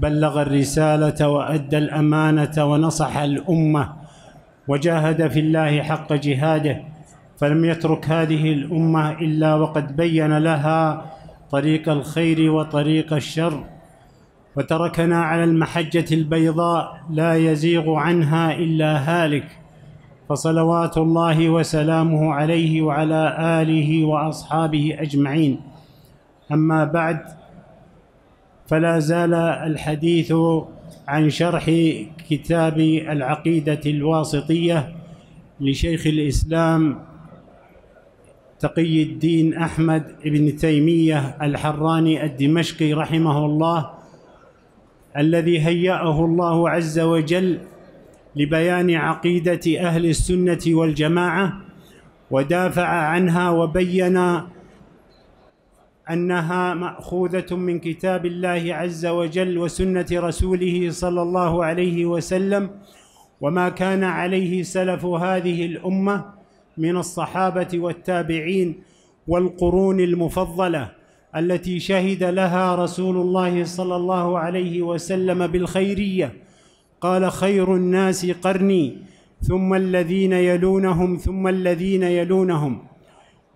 بلغ الرساله وادى الامانه ونصح الامه وجاهد في الله حق جهاده فلم يترك هذه الامه الا وقد بين لها طريق الخير وطريق الشر وتركنا على المحجه البيضاء لا يزيغ عنها الا هالك فصلوات الله وسلامه عليه وعلى اله واصحابه اجمعين اما بعد فلا زال الحديث عن شرح كتاب العقيدة الواسطية لشيخ الإسلام تقي الدين أحمد بن تيمية الحراني الدمشقي رحمه الله الذي هيأه الله عز وجل لبيان عقيدة أهل السنة والجماعة ودافع عنها وبين انها ماخوذه من كتاب الله عز وجل وسنه رسوله صلى الله عليه وسلم وما كان عليه سلف هذه الامه من الصحابه والتابعين والقرون المفضله التي شهد لها رسول الله صلى الله عليه وسلم بالخيريه قال خير الناس قرني ثم الذين يلونهم ثم الذين يلونهم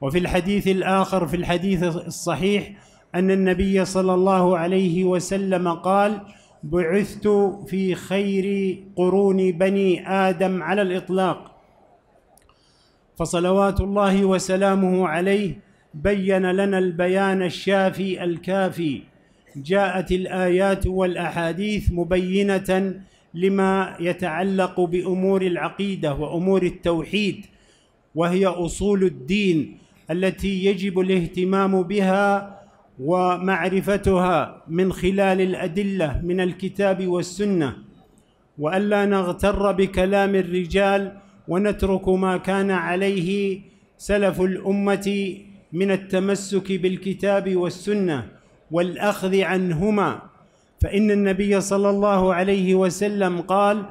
وفي الحديث الآخر في الحديث الصحيح أن النبي صلى الله عليه وسلم قال بعثت في خير قرون بني آدم على الإطلاق فصلوات الله وسلامه عليه بين لنا البيان الشافي الكافي جاءت الآيات والأحاديث مبينة لما يتعلق بأمور العقيدة وأمور التوحيد وهي أصول الدين التي يجب الاهتمام بها ومعرفتها من خلال الادله من الكتاب والسنه والا نغتر بكلام الرجال ونترك ما كان عليه سلف الامه من التمسك بالكتاب والسنه والاخذ عنهما فان النبي صلى الله عليه وسلم قال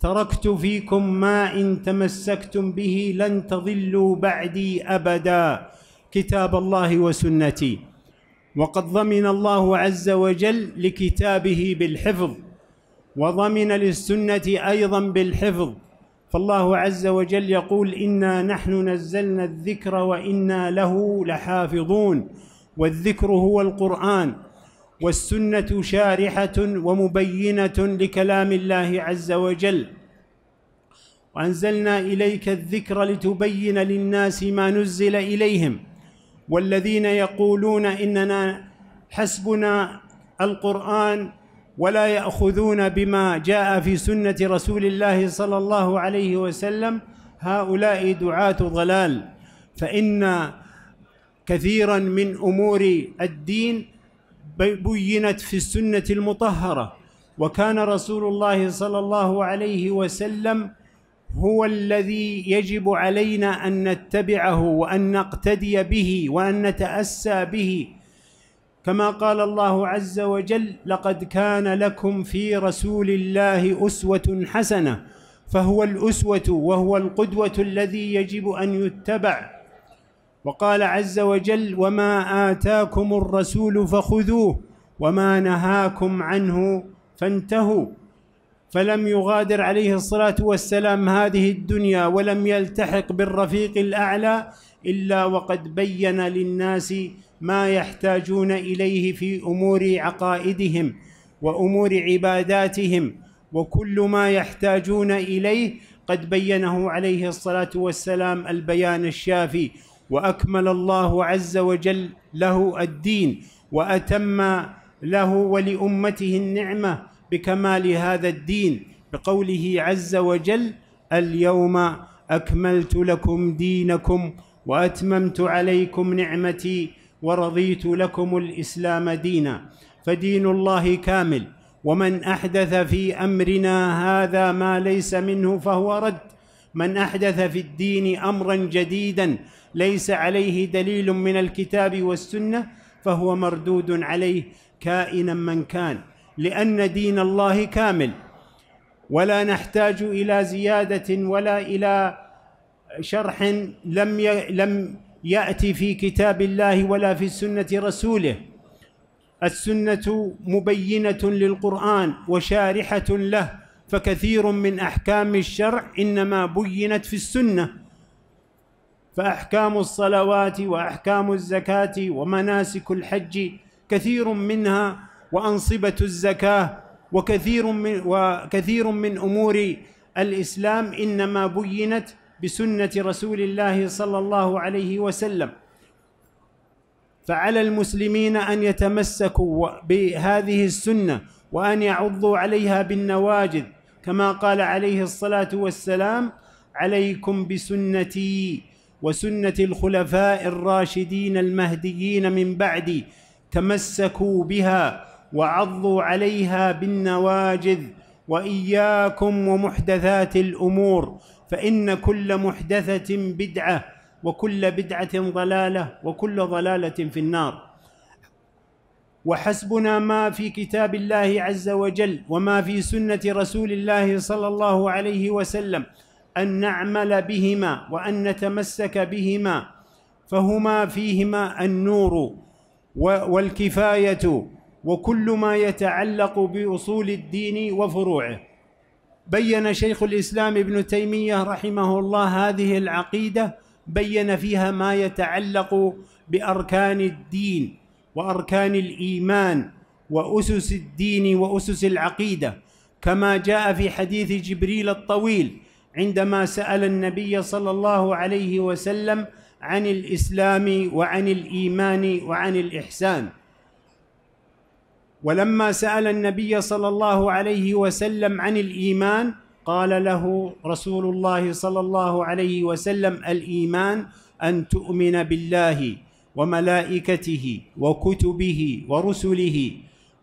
تركت فيكم ما ان تمسكتم به لن تضلوا بعدي ابدا كتاب الله وسنتي وقد ضمن الله عز وجل لكتابه بالحفظ وضمن للسنه ايضا بالحفظ فالله عز وجل يقول انا نحن نزلنا الذكر وانا له لحافظون والذكر هو القران والسنه شارحه ومبينه لكلام الله عز وجل وانزلنا اليك الذكر لتبين للناس ما نزل اليهم والذين يقولون اننا حسبنا القران ولا ياخذون بما جاء في سنه رسول الله صلى الله عليه وسلم هؤلاء دعاه ضلال فان كثيرا من امور الدين بينت في السنة المطهرة وكان رسول الله صلى الله عليه وسلم هو الذي يجب علينا أن نتبعه وأن نقتدي به وأن نتأسى به كما قال الله عز وجل لقد كان لكم في رسول الله أسوة حسنة فهو الأسوة وهو القدوة الذي يجب أن يتبع وقال عز وجل وما آتاكم الرسول فخذوه وما نهاكم عنه فانتهوا فلم يغادر عليه الصلاة والسلام هذه الدنيا ولم يلتحق بالرفيق الأعلى إلا وقد بين للناس ما يحتاجون إليه في أمور عقائدهم وأمور عباداتهم وكل ما يحتاجون إليه قد بينه عليه الصلاة والسلام البيان الشافي واكمل الله عز وجل له الدين واتم له ولامته النعمه بكمال هذا الدين بقوله عز وجل اليوم اكملت لكم دينكم واتممت عليكم نعمتي ورضيت لكم الاسلام دينا فدين الله كامل ومن احدث في امرنا هذا ما ليس منه فهو رد من احدث في الدين امرا جديدا ليس عليه دليل من الكتاب والسنه فهو مردود عليه كائنا من كان لان دين الله كامل ولا نحتاج الى زياده ولا الى شرح لم لم ياتي في كتاب الله ولا في سنه رسوله السنه مبينه للقران وشارحه له فكثير من احكام الشرع انما بينت في السنه فأحكام الصلوات وأحكام الزكاة ومناسك الحج كثير منها وأنصبة الزكاة وكثير من وكثير من أمور الإسلام إنما بينت بسنة رسول الله صلى الله عليه وسلم فعلى المسلمين أن يتمسكوا بهذه السنة وأن يعضوا عليها بالنواجذ كما قال عليه الصلاة والسلام عليكم بسنتي وسنه الخلفاء الراشدين المهديين من بعدي تمسكوا بها وعضوا عليها بالنواجذ واياكم ومحدثات الامور فان كل محدثه بدعه وكل بدعه ضلاله وكل ضلاله في النار وحسبنا ما في كتاب الله عز وجل وما في سنه رسول الله صلى الله عليه وسلم أن نعمل بهما وأن نتمسك بهما فهما فيهما النور والكفاية وكل ما يتعلق بأصول الدين وفروعه بين شيخ الإسلام ابن تيمية رحمه الله هذه العقيدة بين فيها ما يتعلق بأركان الدين وأركان الإيمان وأسس الدين وأسس العقيدة كما جاء في حديث جبريل الطويل عندما سأل النبي صلى الله عليه وسلم عن الإسلام وعن الإيمان وعن الإحسان ولما سأل النبي صلى الله عليه وسلم عن الإيمان قال له رسول الله صلى الله عليه وسلم الإيمان أن تؤمن بالله وملائكته وكتبه ورسله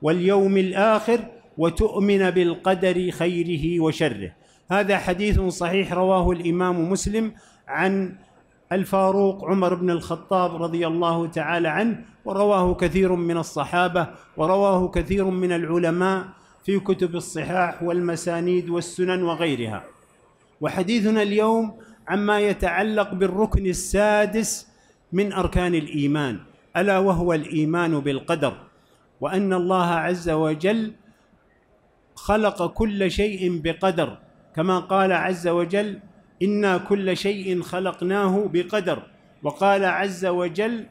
واليوم الآخر وتؤمن بالقدر خيره وشره هذا حديث صحيح رواه الإمام مسلم عن الفاروق عمر بن الخطاب رضي الله تعالى عنه ورواه كثير من الصحابة ورواه كثير من العلماء في كتب الصحاح والمسانيد والسنن وغيرها وحديثنا اليوم عما يتعلق بالركن السادس من أركان الإيمان ألا وهو الإيمان بالقدر وأن الله عز وجل خلق كل شيء بقدر كما قال عز وجل انا كل شيء خلقناه بقدر وقال عز وجل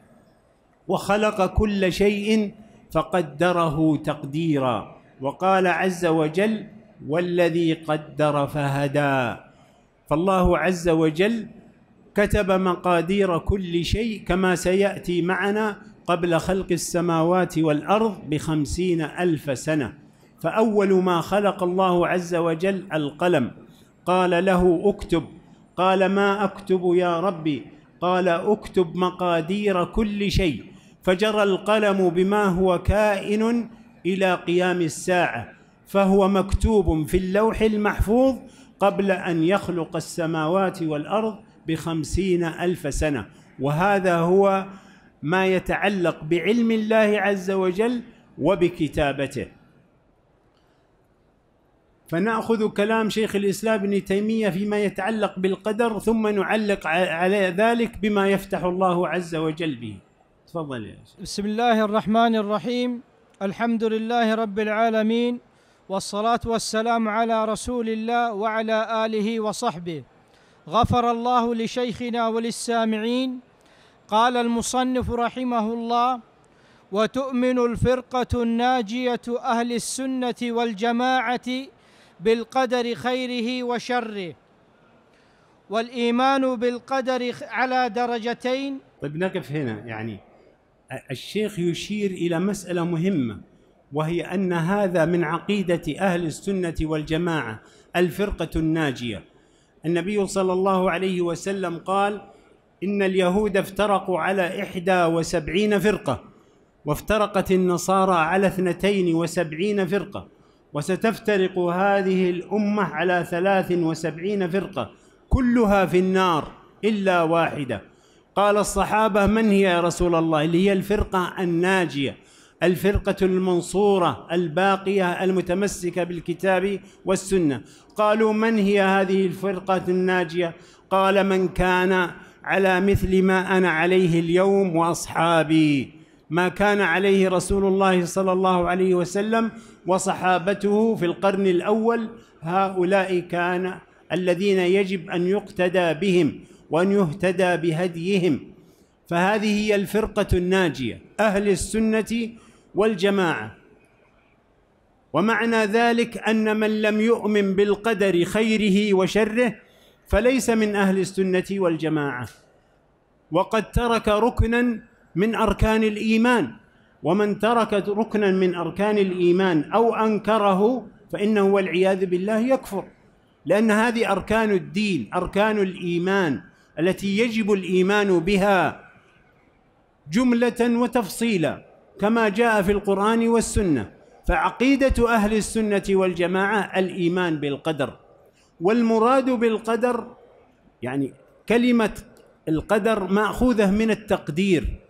وخلق كل شيء فقدره تقديرا وقال عز وجل والذي قدر فهدى فالله عز وجل كتب مقادير كل شيء كما سياتي معنا قبل خلق السماوات والارض بخمسين الف سنه فأول ما خلق الله عز وجل القلم قال له اكتب قال ما أكتب يا ربي قال اكتب مقادير كل شيء فجرى القلم بما هو كائن إلى قيام الساعة فهو مكتوب في اللوح المحفوظ قبل أن يخلق السماوات والأرض بخمسين ألف سنة وهذا هو ما يتعلق بعلم الله عز وجل وبكتابته فناخذ كلام شيخ الاسلام ابن تيميه فيما يتعلق بالقدر ثم نعلق على ذلك بما يفتح الله عز وجل به. تفضل يا شيخ. بسم الله الرحمن الرحيم الحمد لله رب العالمين والصلاه والسلام على رسول الله وعلى اله وصحبه. غفر الله لشيخنا وللسامعين قال المصنف رحمه الله وتؤمن الفرقه الناجيه اهل السنه والجماعه بالقدر خيره وشره والايمان بالقدر على درجتين طيب نقف هنا يعني الشيخ يشير الى مساله مهمه وهي ان هذا من عقيده اهل السنه والجماعه الفرقه الناجيه النبي صلى الله عليه وسلم قال ان اليهود افترقوا على احدى وسبعين فرقه وافترقت النصارى على اثنتين وسبعين فرقه وستفترق هذه الأمة على ثلاث وسبعين فرقة كلها في النار إلا واحدة قال الصحابة من هي يا رسول الله اللي هي الفرقة الناجية الفرقة المنصورة الباقية المتمسكة بالكتاب والسنة قالوا من هي هذه الفرقة الناجية قال من كان على مثل ما أنا عليه اليوم وأصحابي ما كان عليه رسول الله صلى الله عليه وسلم وصحابته في القرن الاول هؤلاء كان الذين يجب ان يقتدى بهم وان يهتدى بهديهم فهذه هي الفرقه الناجيه اهل السنه والجماعه ومعنى ذلك ان من لم يؤمن بالقدر خيره وشره فليس من اهل السنه والجماعه وقد ترك ركنا من اركان الايمان ومن ترك ركنا من اركان الايمان او انكره فانه والعياذ بالله يكفر لان هذه اركان الدين اركان الايمان التي يجب الايمان بها جمله وتفصيلا كما جاء في القران والسنه فعقيده اهل السنه والجماعه الايمان بالقدر والمراد بالقدر يعني كلمه القدر ماخوذه من التقدير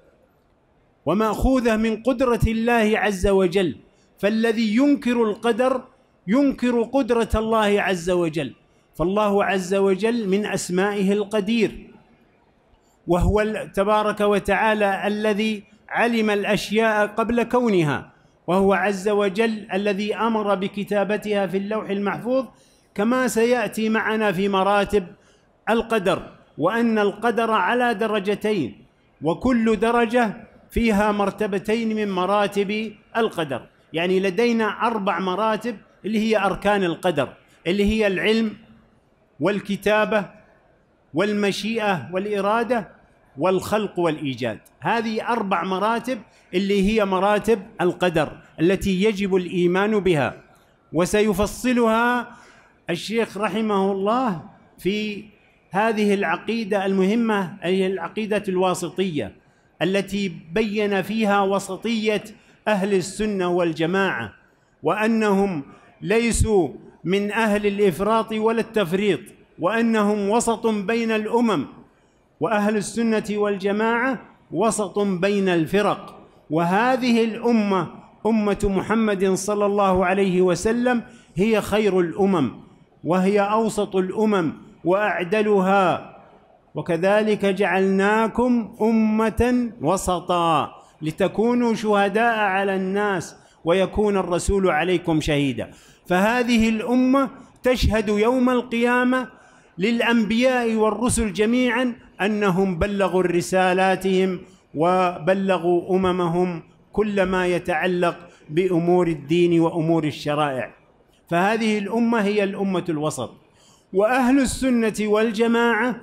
وماخوذه من قدره الله عز وجل فالذي ينكر القدر ينكر قدره الله عز وجل فالله عز وجل من اسمائه القدير وهو تبارك وتعالى الذي علم الاشياء قبل كونها وهو عز وجل الذي امر بكتابتها في اللوح المحفوظ كما سياتي معنا في مراتب القدر وان القدر على درجتين وكل درجه فيها مرتبتين من مراتب القدر يعني لدينا اربع مراتب اللي هي اركان القدر اللي هي العلم والكتابه والمشيئه والاراده والخلق والايجاد هذه اربع مراتب اللي هي مراتب القدر التي يجب الايمان بها وسيفصلها الشيخ رحمه الله في هذه العقيده المهمه هي العقيده الواسطيه التي بين فيها وسطيه اهل السنه والجماعه وانهم ليسوا من اهل الافراط ولا التفريط وانهم وسط بين الامم واهل السنه والجماعه وسط بين الفرق وهذه الامه امه محمد صلى الله عليه وسلم هي خير الامم وهي اوسط الامم واعدلها وكذلك جعلناكم أمة وسطا لتكونوا شهداء على الناس ويكون الرسول عليكم شهيدا فهذه الأمة تشهد يوم القيامة للأنبياء والرسل جميعا أنهم بلغوا رسالاتهم وبلغوا أممهم كل ما يتعلق بأمور الدين وأمور الشرائع فهذه الأمة هي الأمة الوسط وأهل السنة والجماعة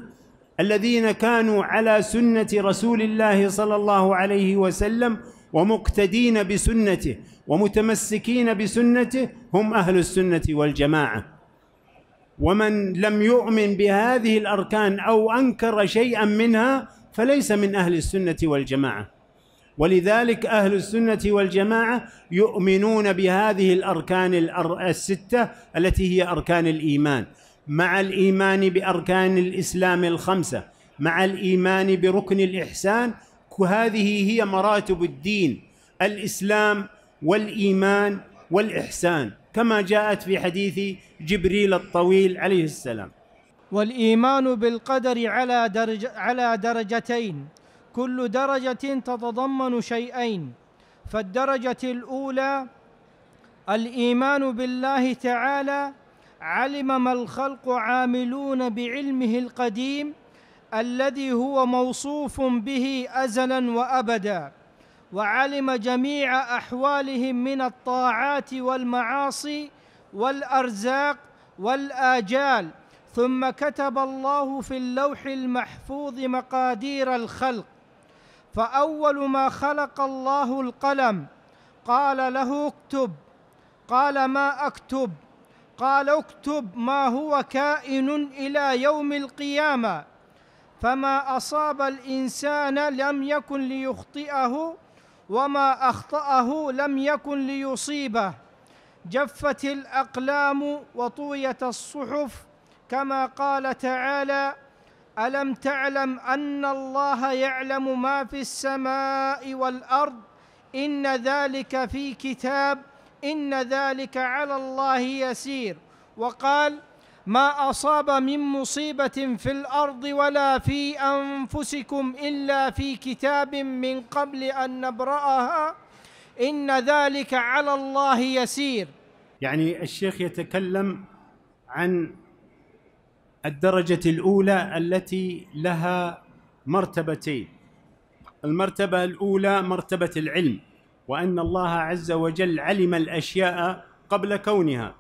الذين كانوا على سنة رسول الله صلى الله عليه وسلم ومقتدين بسنته ومتمسكين بسنته هم أهل السنة والجماعة ومن لم يؤمن بهذه الأركان أو أنكر شيئا منها فليس من أهل السنة والجماعة ولذلك أهل السنة والجماعة يؤمنون بهذه الأركان الستة التي هي أركان الإيمان مع الايمان باركان الاسلام الخمسه مع الايمان بركن الاحسان وهذه هي مراتب الدين الاسلام والايمان والاحسان كما جاءت في حديث جبريل الطويل عليه السلام والايمان بالقدر على درج على درجتين كل درجه تتضمن شيئين فالدرجه الاولى الايمان بالله تعالى علم ما الخلق عاملون بعلمه القديم الذي هو موصوف به ازلا وابدا وعلم جميع احوالهم من الطاعات والمعاصي والارزاق والاجال ثم كتب الله في اللوح المحفوظ مقادير الخلق فاول ما خلق الله القلم قال له اكتب قال ما اكتب قال اكتب ما هو كائن الى يوم القيامه فما اصاب الانسان لم يكن ليخطئه وما اخطاه لم يكن ليصيبه جفت الاقلام وطويت الصحف كما قال تعالى الم تعلم ان الله يعلم ما في السماء والارض ان ذلك في كتاب إن ذلك على الله يسير وقال ما أصاب من مصيبة في الأرض ولا في أنفسكم إلا في كتاب من قبل أن نبرأها إن ذلك على الله يسير يعني الشيخ يتكلم عن الدرجة الأولى التي لها مرتبتين المرتبة الأولى مرتبة العلم وان الله عز وجل علم الاشياء قبل كونها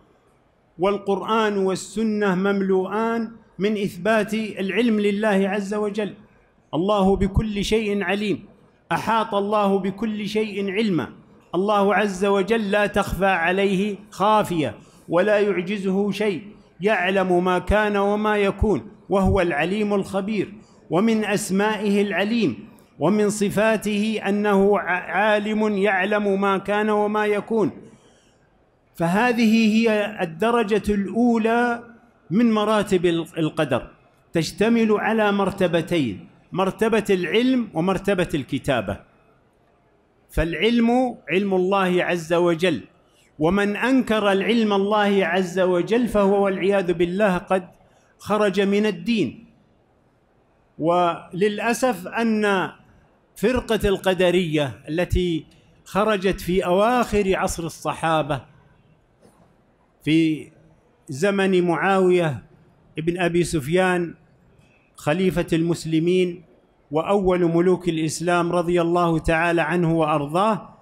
والقران والسنه مملوءان من اثبات العلم لله عز وجل الله بكل شيء عليم احاط الله بكل شيء علما الله عز وجل لا تخفى عليه خافيه ولا يعجزه شيء يعلم ما كان وما يكون وهو العليم الخبير ومن اسمائه العليم ومن صفاته انه عالم يعلم ما كان وما يكون فهذه هي الدرجه الاولى من مراتب القدر تشتمل على مرتبتين مرتبه العلم ومرتبه الكتابه فالعلم علم الله عز وجل ومن انكر العلم الله عز وجل فهو والعياذ بالله قد خرج من الدين وللاسف ان فرقه القدريه التي خرجت في اواخر عصر الصحابه في زمن معاويه بن ابي سفيان خليفه المسلمين واول ملوك الاسلام رضي الله تعالى عنه وارضاه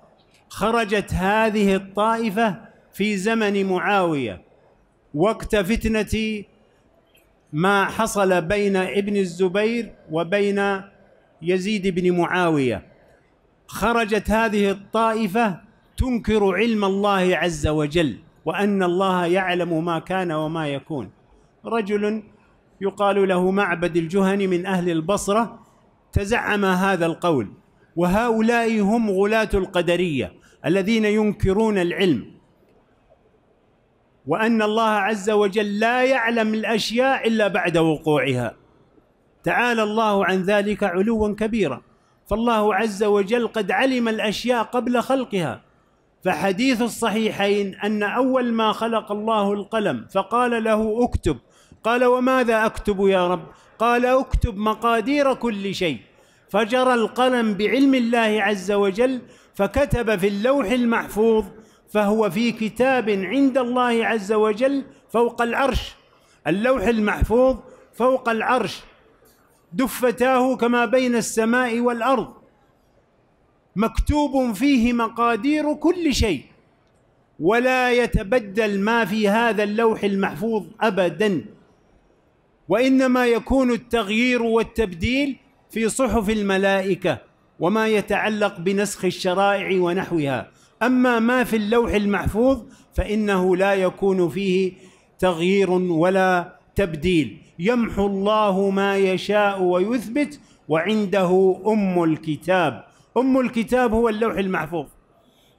خرجت هذه الطائفه في زمن معاويه وقت فتنه ما حصل بين ابن الزبير وبين يزيد بن معاويه خرجت هذه الطائفه تنكر علم الله عز وجل وان الله يعلم ما كان وما يكون رجل يقال له معبد الجهني من اهل البصره تزعم هذا القول وهؤلاء هم غلاة القدريه الذين ينكرون العلم وان الله عز وجل لا يعلم الاشياء الا بعد وقوعها تعالى الله عن ذلك علوا كبيرا فالله عز وجل قد علم الاشياء قبل خلقها فحديث الصحيحين ان اول ما خلق الله القلم فقال له اكتب قال وماذا اكتب يا رب قال اكتب مقادير كل شيء فجرى القلم بعلم الله عز وجل فكتب في اللوح المحفوظ فهو في كتاب عند الله عز وجل فوق العرش اللوح المحفوظ فوق العرش دفتاه كما بين السماء والارض مكتوب فيه مقادير كل شيء ولا يتبدل ما في هذا اللوح المحفوظ ابدا وانما يكون التغيير والتبديل في صحف الملائكه وما يتعلق بنسخ الشرائع ونحوها اما ما في اللوح المحفوظ فانه لا يكون فيه تغيير ولا تبديل يمحو الله ما يشاء ويثبت وعنده ام الكتاب ام الكتاب هو اللوح المحفوظ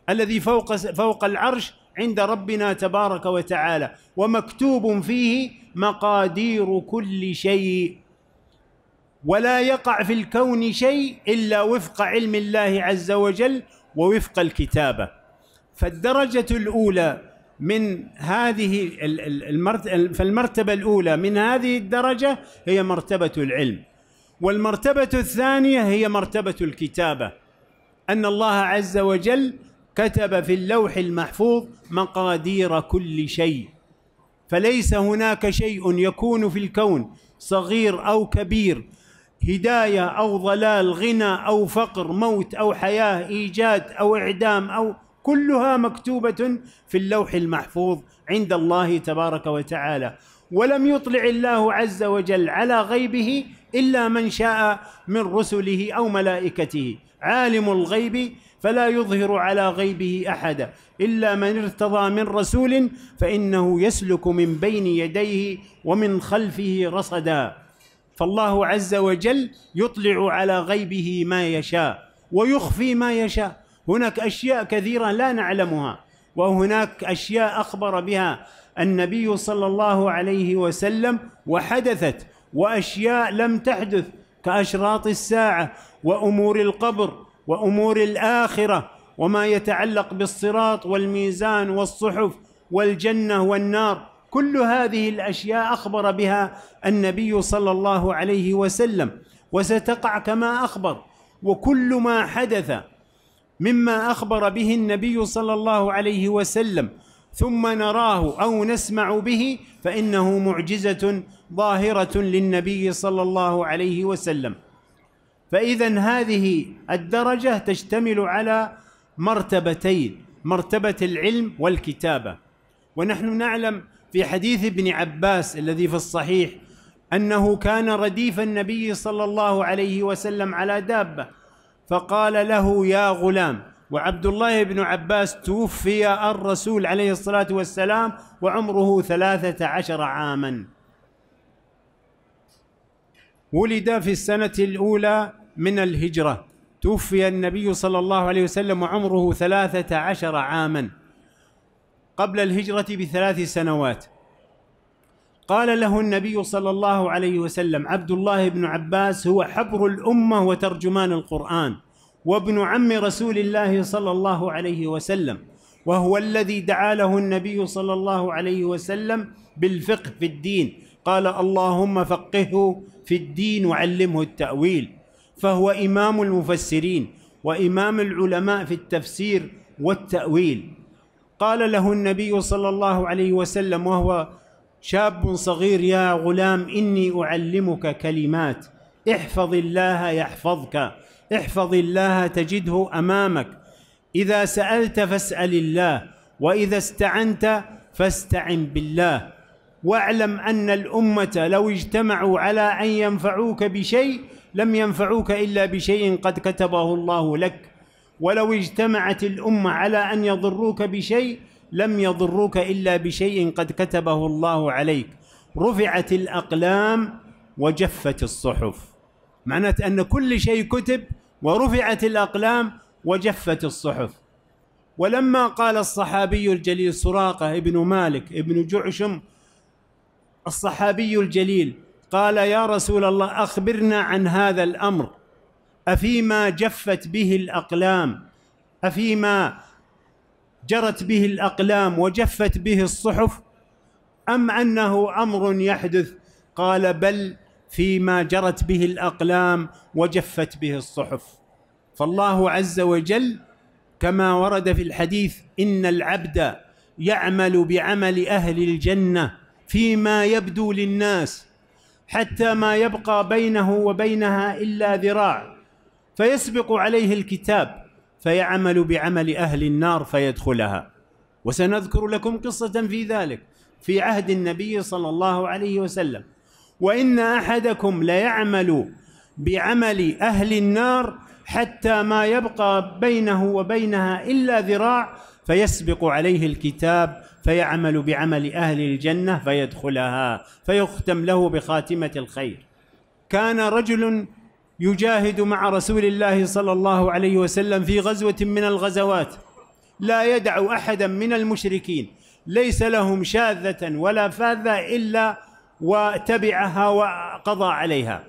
الذي فوق فوق العرش عند ربنا تبارك وتعالى ومكتوب فيه مقادير كل شيء ولا يقع في الكون شيء الا وفق علم الله عز وجل ووفق الكتابه فالدرجه الاولى من هذه فالمرتبة الأولى من هذه الدرجة هي مرتبة العلم والمرتبة الثانية هي مرتبة الكتابة أن الله عز وجل كتب في اللوح المحفوظ مقادير كل شيء فليس هناك شيء يكون في الكون صغير أو كبير هداية أو ضلال غنى أو فقر موت أو حياة إيجاد أو إعدام أو كلها مكتوبه في اللوح المحفوظ عند الله تبارك وتعالى ولم يطلع الله عز وجل على غيبه الا من شاء من رسله او ملائكته عالم الغيب فلا يظهر على غيبه احدا الا من ارتضى من رسول فانه يسلك من بين يديه ومن خلفه رصدا فالله عز وجل يطلع على غيبه ما يشاء ويخفي ما يشاء هناك اشياء كثيره لا نعلمها وهناك اشياء اخبر بها النبي صلى الله عليه وسلم وحدثت واشياء لم تحدث كاشراط الساعه وامور القبر وامور الاخره وما يتعلق بالصراط والميزان والصحف والجنه والنار كل هذه الاشياء اخبر بها النبي صلى الله عليه وسلم وستقع كما اخبر وكل ما حدث مما اخبر به النبي صلى الله عليه وسلم ثم نراه او نسمع به فانه معجزه ظاهره للنبي صلى الله عليه وسلم فاذا هذه الدرجه تشتمل على مرتبتين مرتبه العلم والكتابه ونحن نعلم في حديث ابن عباس الذي في الصحيح انه كان رديف النبي صلى الله عليه وسلم على دابه فقال له يا غلام وعبد الله بن عباس توفي الرسول عليه الصلاة والسلام وعمره ثلاثة عشر عاما ولد في السنة الأولى من الهجرة توفي النبي صلى الله عليه وسلم وعمره ثلاثة عشر عاما قبل الهجرة بثلاث سنوات قال له النبي صلى الله عليه وسلم عبد الله بن عباس هو حبر الامه وترجمان القران وابن عم رسول الله صلى الله عليه وسلم وهو الذي دعا له النبي صلى الله عليه وسلم بالفقه في الدين قال اللهم فقهه في الدين وعلمه التاويل فهو امام المفسرين وامام العلماء في التفسير والتاويل قال له النبي صلى الله عليه وسلم وهو شاب صغير يا غلام إني أعلمك كلمات احفظ الله يحفظك احفظ الله تجده أمامك إذا سألت فاسأل الله وإذا استعنت فاستعن بالله واعلم أن الأمة لو اجتمعوا على أن ينفعوك بشيء لم ينفعوك إلا بشيء قد كتبه الله لك ولو اجتمعت الأمة على أن يضروك بشيء لم يضروك إلا بشيء قد كتبه الله عليك رفعت الأقلام وجفت الصحف معناته أن كل شيء كتب ورفعت الأقلام وجفت الصحف ولما قال الصحابي الجليل سراقة ابن مالك ابن جعشم الصحابي الجليل قال يا رسول الله أخبرنا عن هذا الأمر أفيما جفت به الأقلام أفيما جرت به الاقلام وجفت به الصحف ام انه امر يحدث قال بل فيما جرت به الاقلام وجفت به الصحف فالله عز وجل كما ورد في الحديث ان العبد يعمل بعمل اهل الجنه فيما يبدو للناس حتى ما يبقى بينه وبينها الا ذراع فيسبق عليه الكتاب فيعمل بعمل اهل النار فيدخلها وسنذكر لكم قصه في ذلك في عهد النبي صلى الله عليه وسلم وان احدكم ليعمل بعمل اهل النار حتى ما يبقى بينه وبينها الا ذراع فيسبق عليه الكتاب فيعمل بعمل اهل الجنه فيدخلها فيختم له بخاتمه الخير كان رجل يجاهد مع رسول الله صلى الله عليه وسلم في غزوه من الغزوات لا يدع احدا من المشركين ليس لهم شاذه ولا فاذه الا وتبعها وقضى عليها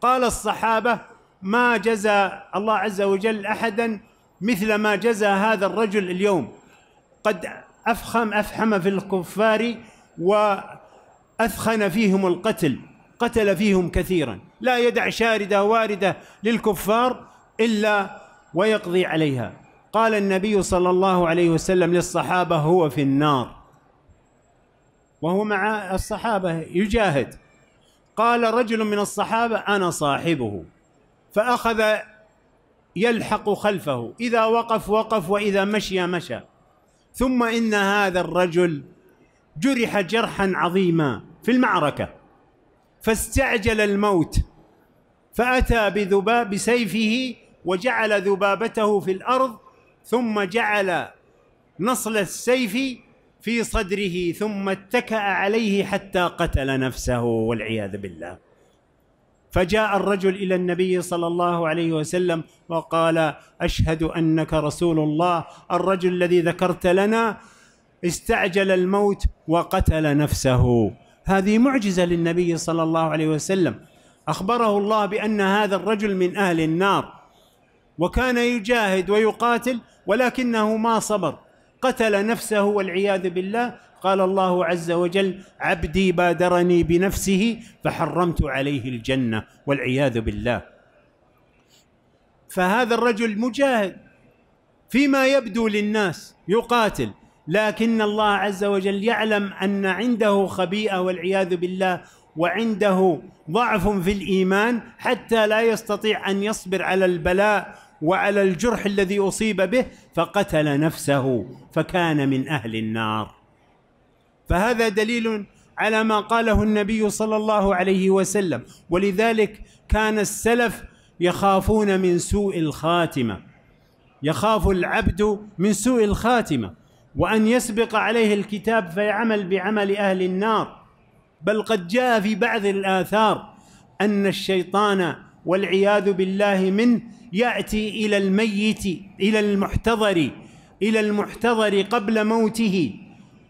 قال الصحابه ما جزى الله عز وجل احدا مثل ما جزى هذا الرجل اليوم قد افخم افحم في الكفار واثخن فيهم القتل قتل فيهم كثيرا لا يدع شاردة واردة للكفار إلا ويقضي عليها قال النبي صلى الله عليه وسلم للصحابة هو في النار وهو مع الصحابة يجاهد قال رجل من الصحابة أنا صاحبه فأخذ يلحق خلفه إذا وقف وقف وإذا مشي مشى ثم إن هذا الرجل جرح جرحا عظيما في المعركة فاستعجل الموت فأتى بذباب بسيفه وجعل ذبابته في الأرض ثم جعل نصل السيف في صدره ثم اتكأ عليه حتى قتل نفسه والعياذ بالله فجاء الرجل الى النبي صلى الله عليه وسلم وقال اشهد انك رسول الله الرجل الذي ذكرت لنا استعجل الموت وقتل نفسه هذه معجزه للنبي صلى الله عليه وسلم اخبره الله بان هذا الرجل من اهل النار وكان يجاهد ويقاتل ولكنه ما صبر قتل نفسه والعياذ بالله قال الله عز وجل عبدي بادرني بنفسه فحرمت عليه الجنه والعياذ بالله فهذا الرجل مجاهد فيما يبدو للناس يقاتل لكن الله عز وجل يعلم ان عنده خبيئه والعياذ بالله وعنده ضعف في الايمان حتى لا يستطيع ان يصبر على البلاء وعلى الجرح الذي اصيب به فقتل نفسه فكان من اهل النار فهذا دليل على ما قاله النبي صلى الله عليه وسلم ولذلك كان السلف يخافون من سوء الخاتمه يخاف العبد من سوء الخاتمه وان يسبق عليه الكتاب فيعمل بعمل اهل النار بل قد جاء في بعض الاثار ان الشيطان والعياذ بالله منه ياتي الى الميت الى المحتضر الى المحتضر قبل موته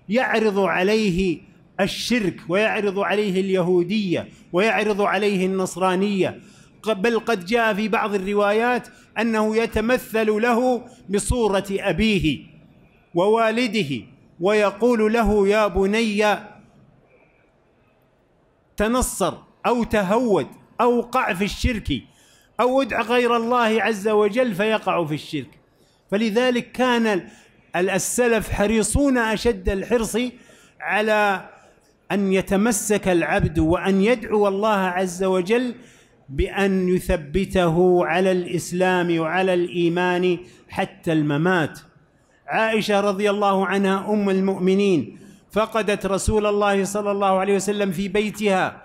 يعرض عليه الشرك ويعرض عليه اليهوديه ويعرض عليه النصرانيه بل قد جاء في بعض الروايات انه يتمثل له بصوره ابيه ووالده ويقول له يا بني تنصر او تهود او قع في الشرك او ادع غير الله عز وجل فيقع في الشرك فلذلك كان السلف حريصون اشد الحرص على ان يتمسك العبد وان يدعو الله عز وجل بان يثبته على الاسلام وعلى الايمان حتى الممات عائشه رضي الله عنها ام المؤمنين فقدت رسول الله صلى الله عليه وسلم في بيتها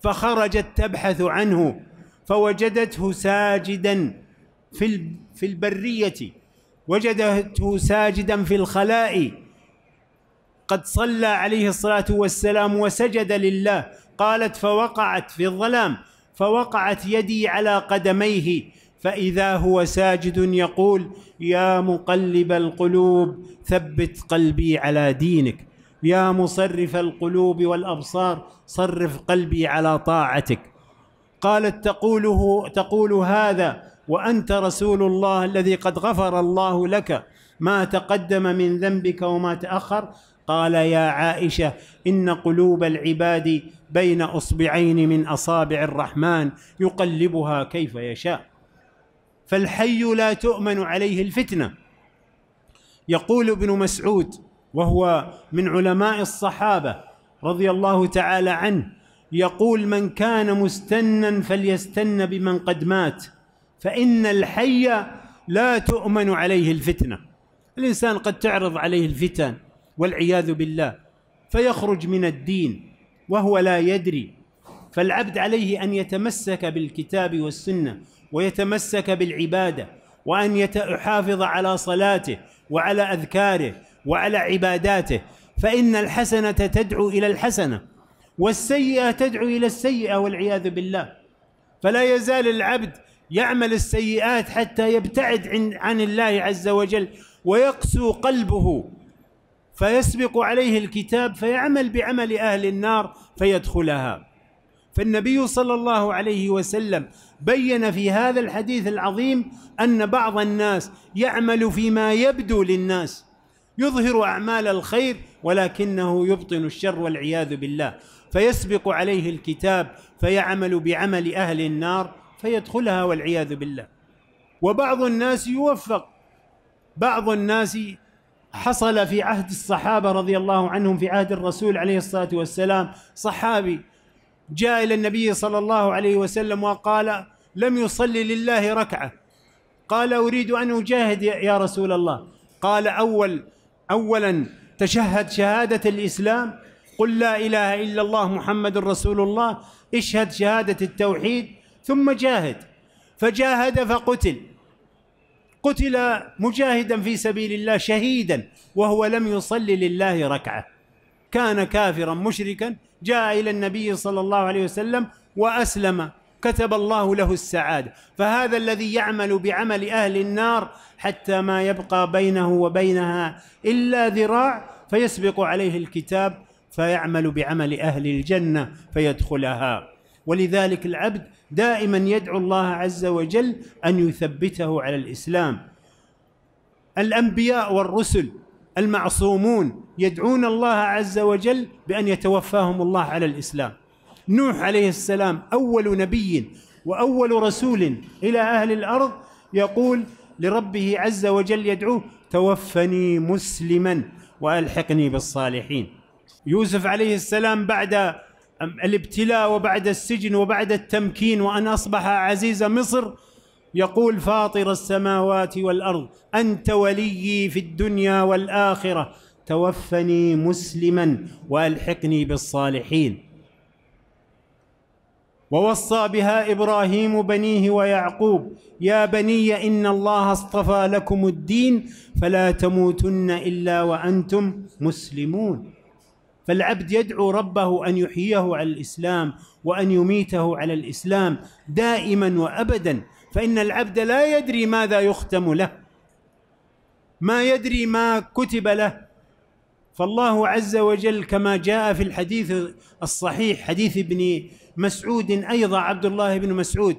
فخرجت تبحث عنه فوجدته ساجدا في في البريه وجدته ساجدا في الخلاء قد صلى عليه الصلاه والسلام وسجد لله قالت فوقعت في الظلام فوقعت يدي على قدميه فإذا هو ساجد يقول يا مقلب القلوب ثبت قلبي على دينك يا مصرف القلوب والأبصار صرف قلبي على طاعتك قالت تقوله تقول هذا وأنت رسول الله الذي قد غفر الله لك ما تقدم من ذنبك وما تأخر قال يا عائشة إن قلوب العباد بين أصبعين من أصابع الرحمن يقلبها كيف يشاء فالحي لا تؤمن عليه الفتنه يقول ابن مسعود وهو من علماء الصحابه رضي الله تعالى عنه يقول من كان مستنا فليستن بمن قد مات فان الحي لا تؤمن عليه الفتنه الانسان قد تعرض عليه الفتن والعياذ بالله فيخرج من الدين وهو لا يدري فالعبد عليه ان يتمسك بالكتاب والسنه ويتمسك بالعباده وان يحافظ على صلاته وعلى اذكاره وعلى عباداته فان الحسنه تدعو الى الحسنه والسيئه تدعو الى السيئه والعياذ بالله فلا يزال العبد يعمل السيئات حتى يبتعد عن الله عز وجل ويقسو قلبه فيسبق عليه الكتاب فيعمل بعمل اهل النار فيدخلها فالنبي صلى الله عليه وسلم بين في هذا الحديث العظيم ان بعض الناس يعمل فيما يبدو للناس يظهر اعمال الخير ولكنه يبطن الشر والعياذ بالله فيسبق عليه الكتاب فيعمل بعمل اهل النار فيدخلها والعياذ بالله وبعض الناس يوفق بعض الناس حصل في عهد الصحابه رضي الله عنهم في عهد الرسول عليه الصلاه والسلام صحابي جاء الى النبي صلى الله عليه وسلم وقال لم يصلي لله ركعه قال اريد ان اجاهد يا رسول الله قال اول اولا تشهد شهاده الاسلام قل لا اله الا الله محمد رسول الله اشهد شهاده التوحيد ثم جاهد فجاهد فقتل قتل مجاهدا في سبيل الله شهيدا وهو لم يصلي لله ركعه كان كافرا مشركا جاء الى النبي صلى الله عليه وسلم واسلم كتب الله له السعاده فهذا الذي يعمل بعمل اهل النار حتى ما يبقى بينه وبينها الا ذراع فيسبق عليه الكتاب فيعمل بعمل اهل الجنه فيدخلها ولذلك العبد دائما يدعو الله عز وجل ان يثبته على الاسلام الانبياء والرسل المعصومون يدعون الله عز وجل بأن يتوفاهم الله على الإسلام نوح عليه السلام أول نبي وأول رسول إلى أهل الأرض يقول لربه عز وجل يدعوه توفني مسلما وألحقني بالصالحين يوسف عليه السلام بعد الابتلاء وبعد السجن وبعد التمكين وأن أصبح عزيز مصر يقول فاطر السماوات والأرض أنت وليي في الدنيا والآخرة توفني مسلما والحقني بالصالحين ووصى بها ابراهيم بنيه ويعقوب يا بني ان الله اصطفى لكم الدين فلا تموتن الا وانتم مسلمون فالعبد يدعو ربه ان يحييه على الاسلام وان يميته على الاسلام دائما وابدا فان العبد لا يدري ماذا يختم له ما يدري ما كتب له فالله عز وجل كما جاء في الحديث الصحيح حديث ابن مسعود ايضا عبد الله بن مسعود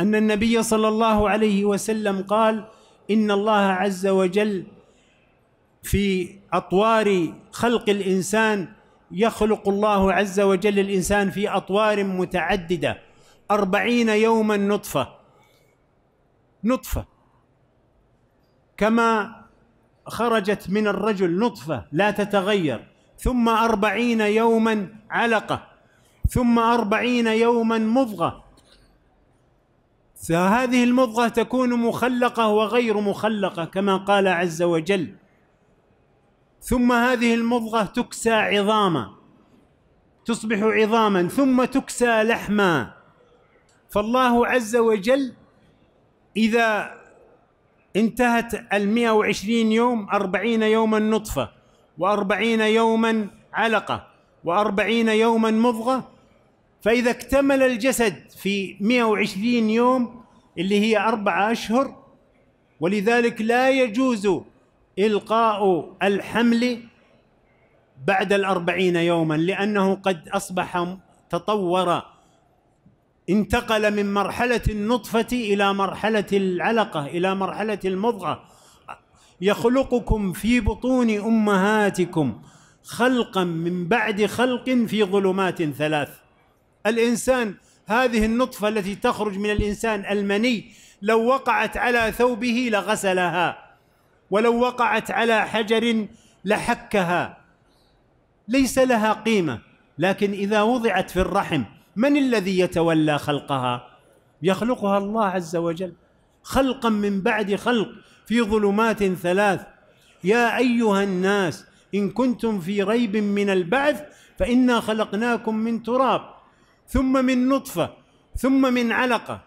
ان النبي صلى الله عليه وسلم قال ان الله عز وجل في اطوار خلق الانسان يخلق الله عز وجل الانسان في اطوار متعدده أربعين يوما نطفه نطفه كما خرجت من الرجل نطفة لا تتغير ثم أربعين يوما علقة ثم أربعين يوما مضغة فهذه المضغة تكون مخلقة وغير مخلقة كما قال عز وجل ثم هذه المضغة تكسى عظاما تصبح عظاما ثم تكسى لحما فالله عز وجل إذا انتهت ال 120 يوم 40 يوما نطفه و40 يوما علقه و40 يوما مضغه فاذا اكتمل الجسد في 120 يوم اللي هي أربعة أشهر ولذلك لا يجوز إلقاء الحمل بعد الأربعين يوما لأنه قد أصبح تطور انتقل من مرحلة النطفة إلى مرحلة العلقة إلى مرحلة المضغة يخلقكم في بطون أمهاتكم خلقا من بعد خلق في ظلمات ثلاث الإنسان هذه النطفة التي تخرج من الإنسان المني لو وقعت على ثوبه لغسلها ولو وقعت على حجر لحكها ليس لها قيمة لكن إذا وضعت في الرحم من الذي يتولى خلقها يخلقها الله عز وجل خلقا من بعد خلق في ظلمات ثلاث يا ايها الناس ان كنتم في ريب من البعث فانا خلقناكم من تراب ثم من نطفه ثم من علقه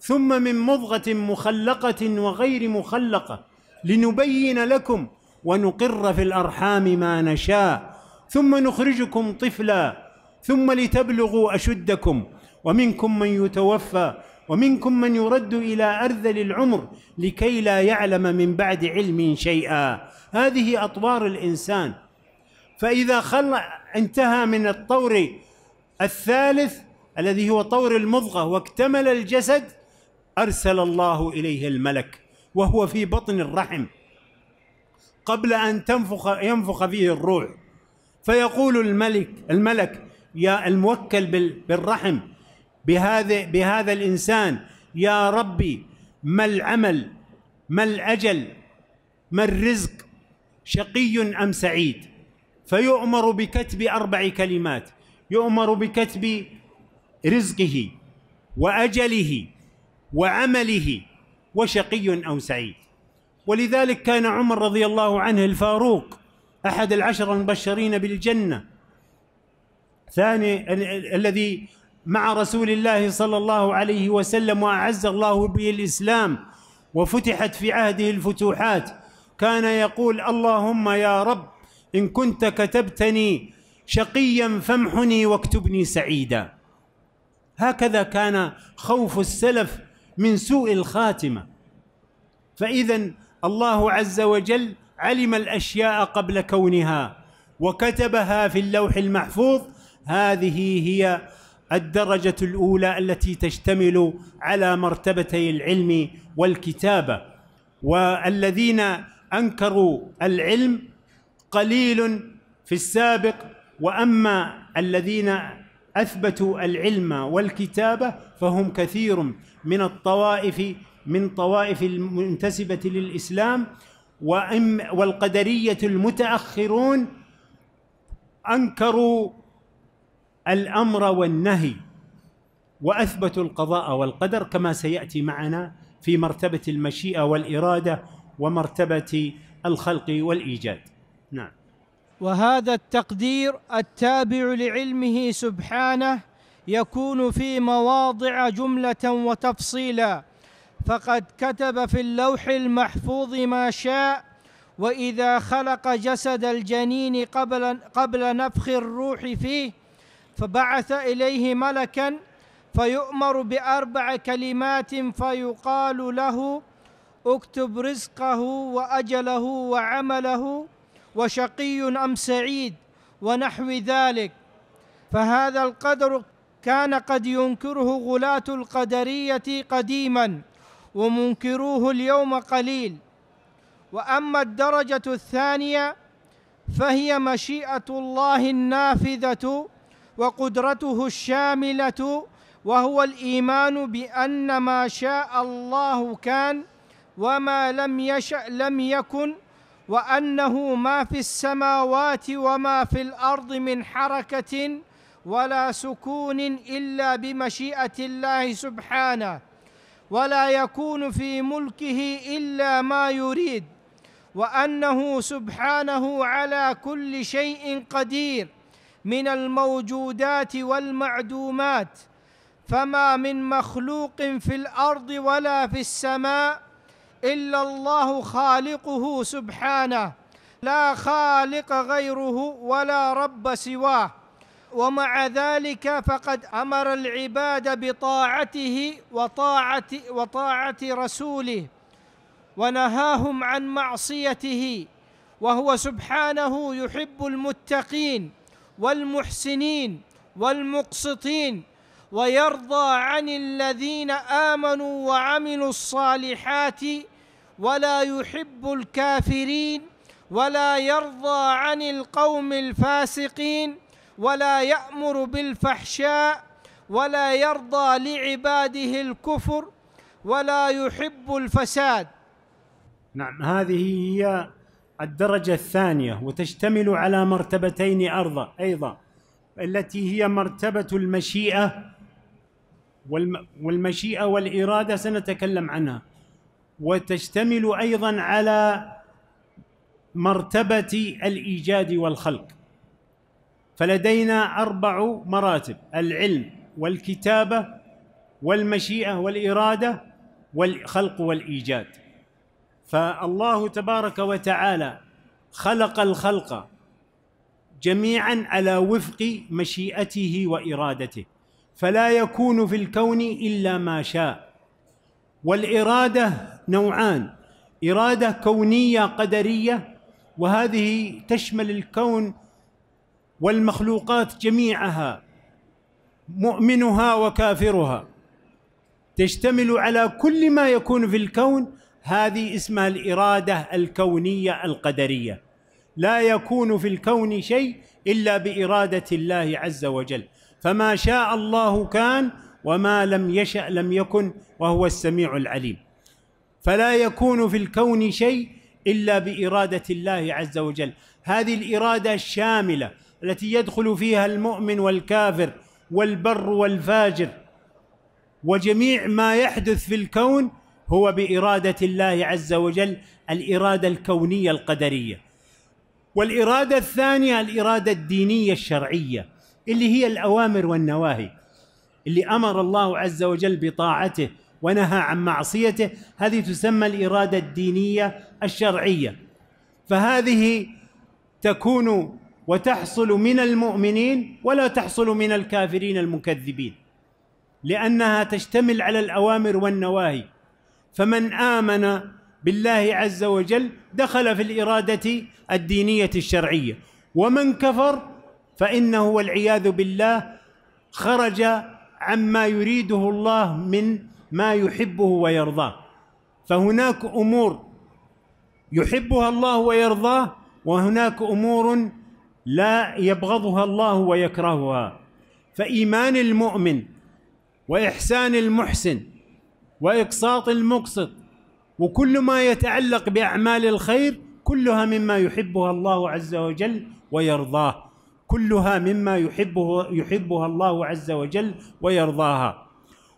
ثم من مضغه مخلقه وغير مخلقه لنبين لكم ونقر في الارحام ما نشاء ثم نخرجكم طفلا ثم لتبلغوا اشدكم ومنكم من يتوفى ومنكم من يرد الى ارذل العمر لكي لا يعلم من بعد علم شيئا هذه اطوار الانسان فاذا خل انتهى من الطور الثالث الذي هو طور المضغه واكتمل الجسد ارسل الله اليه الملك وهو في بطن الرحم قبل ان تنفخ ينفخ فيه الروح فيقول الملك الملك يا الموكل بالرحم بهذا بهذا الانسان يا ربي ما العمل ما الاجل ما الرزق شقي ام سعيد فيؤمر بكتب اربع كلمات يؤمر بكتب رزقه واجله وعمله وشقي او سعيد ولذلك كان عمر رضي الله عنه الفاروق احد العشر المبشرين بالجنه ثاني ال ال الذي مع رسول الله صلى الله عليه وسلم واعز الله به الاسلام وفتحت في عهده الفتوحات كان يقول اللهم يا رب ان كنت كتبتني شقيا فامحني واكتبني سعيدا هكذا كان خوف السلف من سوء الخاتمه فاذا الله عز وجل علم الاشياء قبل كونها وكتبها في اللوح المحفوظ هذه هي الدرجة الأولى التي تشتمل على مرتبتي العلم والكتابة والذين أنكروا العلم قليل في السابق وأما الذين أثبتوا العلم والكتابة فهم كثير من الطوائف من طوائف المنتسبة للإسلام والقدرية المتأخرون أنكروا الامر والنهي واثبتوا القضاء والقدر كما سياتي معنا في مرتبه المشيئه والاراده ومرتبه الخلق والايجاد نعم وهذا التقدير التابع لعلمه سبحانه يكون في مواضع جمله وتفصيلا فقد كتب في اللوح المحفوظ ما شاء واذا خلق جسد الجنين قبل قبل نفخ الروح فيه فبعث إليه ملكا فيؤمر بأربع كلمات فيقال له اكتب رزقه وأجله وعمله وشقي أم سعيد ونحو ذلك فهذا القدر كان قد ينكره غلاة القدرية قديما ومنكروه اليوم قليل وأما الدرجة الثانية فهي مشيئة الله النافذة وقدرته الشامله وهو الايمان بان ما شاء الله كان وما لم يشا لم يكن وانه ما في السماوات وما في الارض من حركه ولا سكون الا بمشيئه الله سبحانه ولا يكون في ملكه الا ما يريد وانه سبحانه على كل شيء قدير من الموجودات والمعدومات فما من مخلوق في الارض ولا في السماء الا الله خالقه سبحانه لا خالق غيره ولا رب سواه ومع ذلك فقد امر العباد بطاعته وطاعه وطاعه رسوله ونهاهم عن معصيته وهو سبحانه يحب المتقين والمحسنين والمقسطين ويرضى عن الذين امنوا وعملوا الصالحات ولا يحب الكافرين ولا يرضى عن القوم الفاسقين ولا يامر بالفحشاء ولا يرضى لعباده الكفر ولا يحب الفساد نعم هذه هي الدرجة الثانية وتشتمل على مرتبتين أرضا أيضا التي هي مرتبة المشيئة والمشيئة والإرادة سنتكلم عنها وتشتمل أيضا على مرتبة الإيجاد والخلق فلدينا أربع مراتب العلم والكتابة والمشيئة والإرادة والخلق والإيجاد فالله تبارك وتعالى خلق الخلق جميعا على وفق مشيئته وارادته فلا يكون في الكون الا ما شاء والاراده نوعان اراده كونيه قدريه وهذه تشمل الكون والمخلوقات جميعها مؤمنها وكافرها تشتمل على كل ما يكون في الكون هذه اسمها الاراده الكونيه القدريه لا يكون في الكون شيء الا باراده الله عز وجل فما شاء الله كان وما لم يشا لم يكن وهو السميع العليم فلا يكون في الكون شيء الا باراده الله عز وجل هذه الاراده الشامله التي يدخل فيها المؤمن والكافر والبر والفاجر وجميع ما يحدث في الكون هو باراده الله عز وجل الاراده الكونيه القدريه والاراده الثانيه الاراده الدينيه الشرعيه اللي هي الاوامر والنواهي اللي امر الله عز وجل بطاعته ونهى عن معصيته هذه تسمى الاراده الدينيه الشرعيه فهذه تكون وتحصل من المؤمنين ولا تحصل من الكافرين المكذبين لانها تشتمل على الاوامر والنواهي فمن آمن بالله عز وجل دخل في الإرادة الدينية الشرعية ومن كفر فإنه والعياذ بالله خرج عما يريده الله من ما يحبه ويرضاه فهناك امور يحبها الله ويرضاه وهناك امور لا يبغضها الله ويكرهها فايمان المؤمن واحسان المحسن واقساط المقسط وكل ما يتعلق باعمال الخير كلها مما يحبها الله عز وجل ويرضاه كلها مما يحبه يحبها الله عز وجل ويرضاها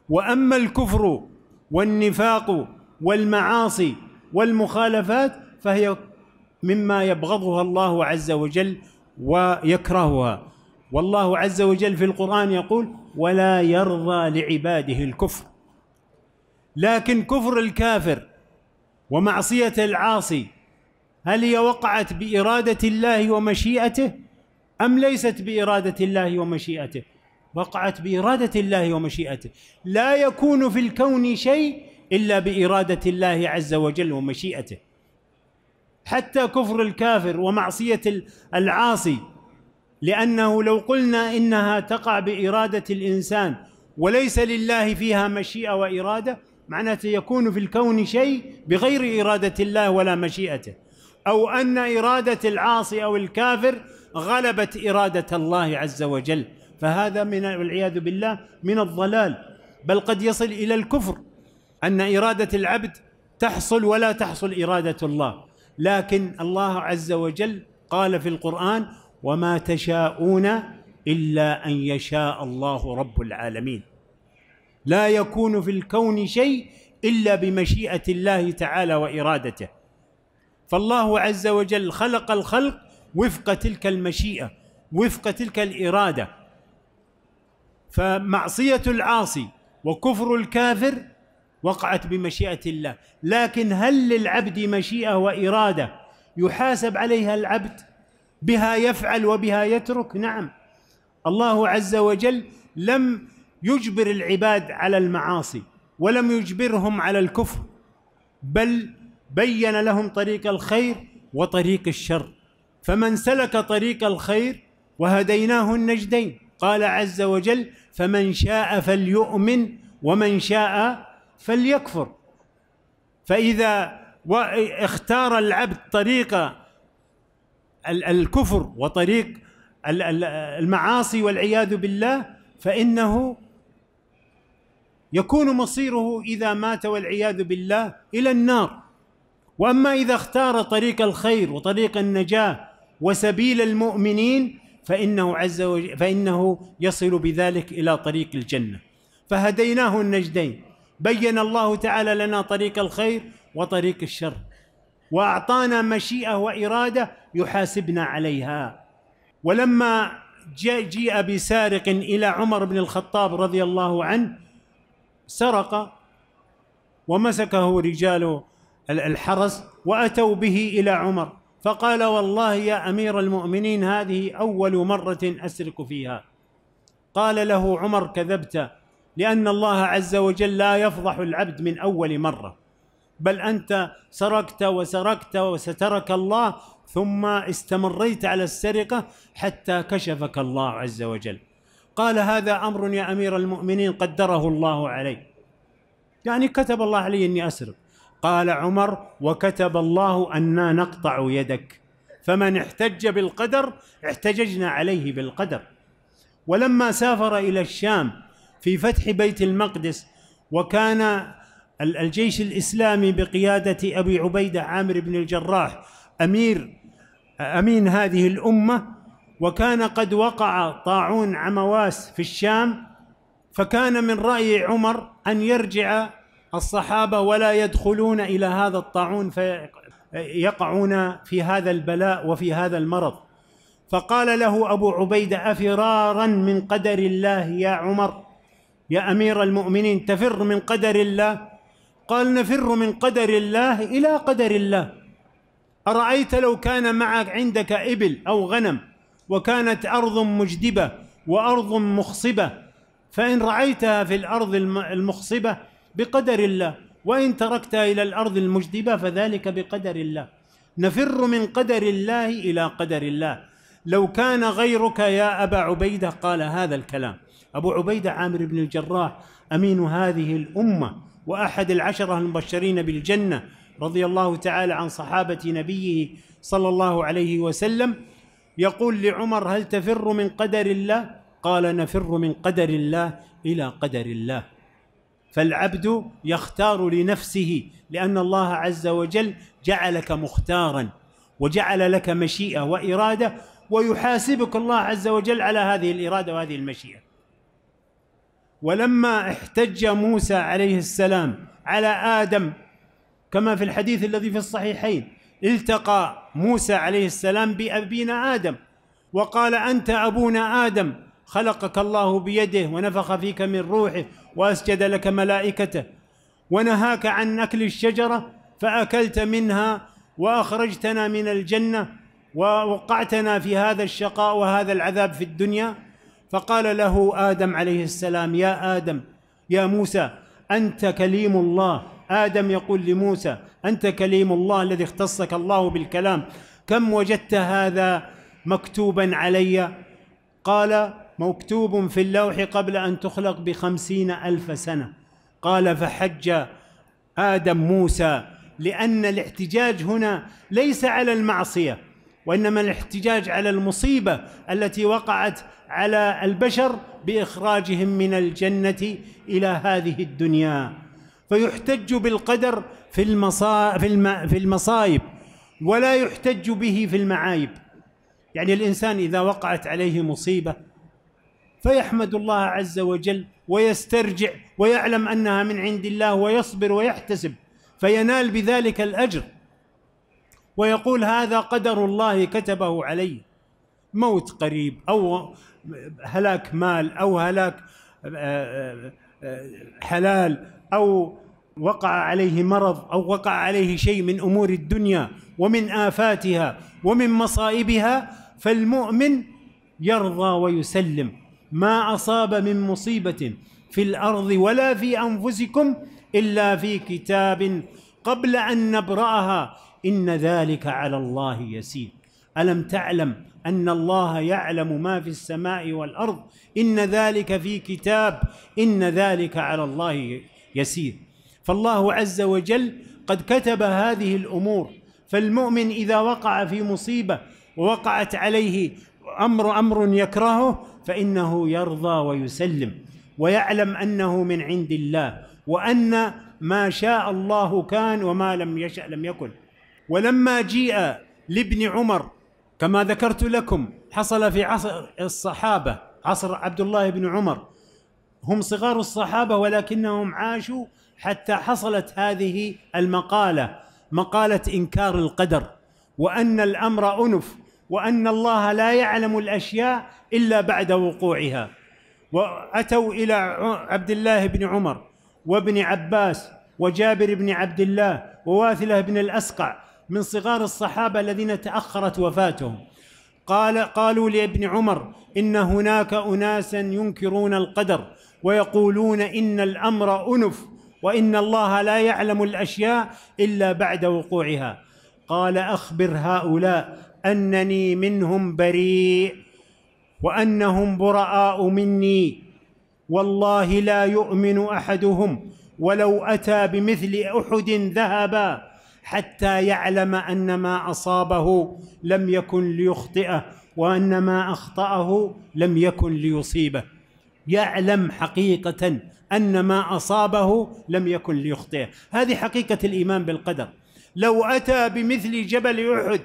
واما الكفر والنفاق والمعاصي والمخالفات فهي مما يبغضها الله عز وجل ويكرهها والله عز وجل في القران يقول ولا يرضى لعباده الكفر لكن كفر الكافر ومعصية العاصي هل هي وقعت بإرادة الله ومشيئته أم ليست بإرادة الله ومشيئته وقعت بإرادة الله ومشيئته لا يكون في الكون شيء إلا بإرادة الله عز وجل ومشيئته حتى كفر الكافر ومعصية العاصي لأنه لو قلنا إنها تقع بإرادة الإنسان وليس لله فيها مشيئة وإرادة معناته يكون في الكون شيء بغير إرادة الله ولا مشيئته أو أن إرادة العاصي أو الكافر غلبت إرادة الله عز وجل فهذا من والعياذ بالله من الضلال بل قد يصل إلى الكفر أن إرادة العبد تحصل ولا تحصل إرادة الله لكن الله عز وجل قال في القرآن وما تشاءون إلا أن يشاء الله رب العالمين لا يكون في الكون شيء الا بمشيئه الله تعالى وارادته فالله عز وجل خلق الخلق وفق تلك المشيئه وفق تلك الاراده فمعصيه العاصي وكفر الكافر وقعت بمشيئه الله لكن هل للعبد مشيئه واراده يحاسب عليها العبد بها يفعل وبها يترك نعم الله عز وجل لم يجبر العباد على المعاصي ولم يجبرهم على الكفر بل بين لهم طريق الخير وطريق الشر فمن سلك طريق الخير وهديناه النجدين قال عز وجل فمن شاء فليؤمن ومن شاء فليكفر فإذا اختار العبد طريق الكفر وطريق المعاصي والعياذ بالله فإنه يكون مصيره اذا مات والعياذ بالله الى النار واما اذا اختار طريق الخير وطريق النجاه وسبيل المؤمنين فانه عز وجل فانه يصل بذلك الى طريق الجنه فهديناه النجدين بين الله تعالى لنا طريق الخير وطريق الشر واعطانا مشيئه واراده يحاسبنا عليها ولما جيء بسارق الى عمر بن الخطاب رضي الله عنه سرق ومسكه رجال الحرس واتوا به الى عمر فقال والله يا امير المؤمنين هذه اول مره اسرق فيها قال له عمر كذبت لان الله عز وجل لا يفضح العبد من اول مره بل انت سرقت وسرقت وسترك الله ثم استمريت على السرقه حتى كشفك الله عز وجل قال هذا امر يا امير المؤمنين قدره الله علي يعني كتب الله علي اني اسرق قال عمر وكتب الله انا نقطع يدك فمن احتج بالقدر احتججنا عليه بالقدر ولما سافر الى الشام في فتح بيت المقدس وكان الجيش الاسلامي بقياده ابي عبيده عامر بن الجراح امير امين هذه الامه وكان قد وقع طاعون عمواس في الشام فكان من راي عمر ان يرجع الصحابه ولا يدخلون الى هذا الطاعون فيقعون في هذا البلاء وفي هذا المرض فقال له ابو عبيده افرارا من قدر الله يا عمر يا امير المؤمنين تفر من قدر الله قال نفر من قدر الله الى قدر الله ارايت لو كان معك عندك ابل او غنم وكانت أرض مجدبة وأرض مخصبة فإن رعيتها في الأرض المخصبة بقدر الله وإن تركتها إلى الأرض المجدبة فذلك بقدر الله نفر من قدر الله إلى قدر الله لو كان غيرك يا أبا عبيدة قال هذا الكلام أبو عبيدة عامر بن الجراح أمين هذه الأمة وأحد العشرة المبشرين بالجنة رضي الله تعالى عن صحابة نبيه صلى الله عليه وسلم يقول لعمر هل تفر من قدر الله قال نفر من قدر الله الى قدر الله فالعبد يختار لنفسه لان الله عز وجل جعلك مختارا وجعل لك مشيئه واراده ويحاسبك الله عز وجل على هذه الاراده وهذه المشيئه ولما احتج موسى عليه السلام على ادم كما في الحديث الذي في الصحيحين التقى موسى عليه السلام بأبينا آدم وقال أنت أبونا آدم خلقك الله بيده ونفخ فيك من روحه وأسجد لك ملائكته ونهاك عن أكل الشجرة فأكلت منها وأخرجتنا من الجنة ووقعتنا في هذا الشقاء وهذا العذاب في الدنيا فقال له آدم عليه السلام يا آدم يا موسى أنت كليم الله آدم يقول لموسى أنت كليم الله الذي اختصك الله بالكلام كم وجدت هذا مكتوبا علي قال مكتوب في اللوح قبل أن تخلق بخمسين ألف سنة قال فحج آدم موسى لأن الاحتجاج هنا ليس على المعصية وإنما الاحتجاج على المصيبة التي وقعت على البشر بإخراجهم من الجنة إلى هذه الدنيا فيحتج بالقدر في في المصائب ولا يحتج به في المعايب يعني الانسان اذا وقعت عليه مصيبه فيحمد الله عز وجل ويسترجع ويعلم انها من عند الله ويصبر ويحتسب فينال بذلك الاجر ويقول هذا قدر الله كتبه علي موت قريب او هلاك مال او هلاك آه، آه، آه، حلال او وقع عليه مرض او وقع عليه شيء من امور الدنيا ومن افاتها ومن مصائبها فالمؤمن يرضى ويسلم ما اصاب من مصيبه في الارض ولا في انفسكم الا في كتاب قبل ان نبراها ان ذلك على الله يسير الم تعلم ان الله يعلم ما في السماء والارض ان ذلك في كتاب ان ذلك على الله يسير فالله عز وجل قد كتب هذه الامور فالمؤمن اذا وقع في مصيبه ووقعت عليه امر امر يكرهه فانه يرضى ويسلم ويعلم انه من عند الله وان ما شاء الله كان وما لم يشا لم يكن ولما جيء لابن عمر كما ذكرت لكم حصل في عصر الصحابه عصر عبد الله بن عمر هم صغار الصحابه ولكنهم عاشوا حتى حصلت هذه المقاله مقاله انكار القدر وان الامر انف وان الله لا يعلم الاشياء الا بعد وقوعها واتوا الى عبد الله بن عمر وابن عباس وجابر بن عبد الله وواثله بن الاسقع من صغار الصحابه الذين تاخرت وفاتهم قال قالوا لابن عمر ان هناك اناسا ينكرون القدر ويقولون ان الامر انف وان الله لا يعلم الاشياء الا بعد وقوعها قال اخبر هؤلاء انني منهم بريء وانهم براء مني والله لا يؤمن احدهم ولو اتى بمثل احد ذهبا حتى يعلم ان ما اصابه لم يكن ليخطئه وان ما اخطاه لم يكن ليصيبه يعلم حقيقه ان ما اصابه لم يكن ليخطئه هذه حقيقه الايمان بالقدر لو اتى بمثل جبل احد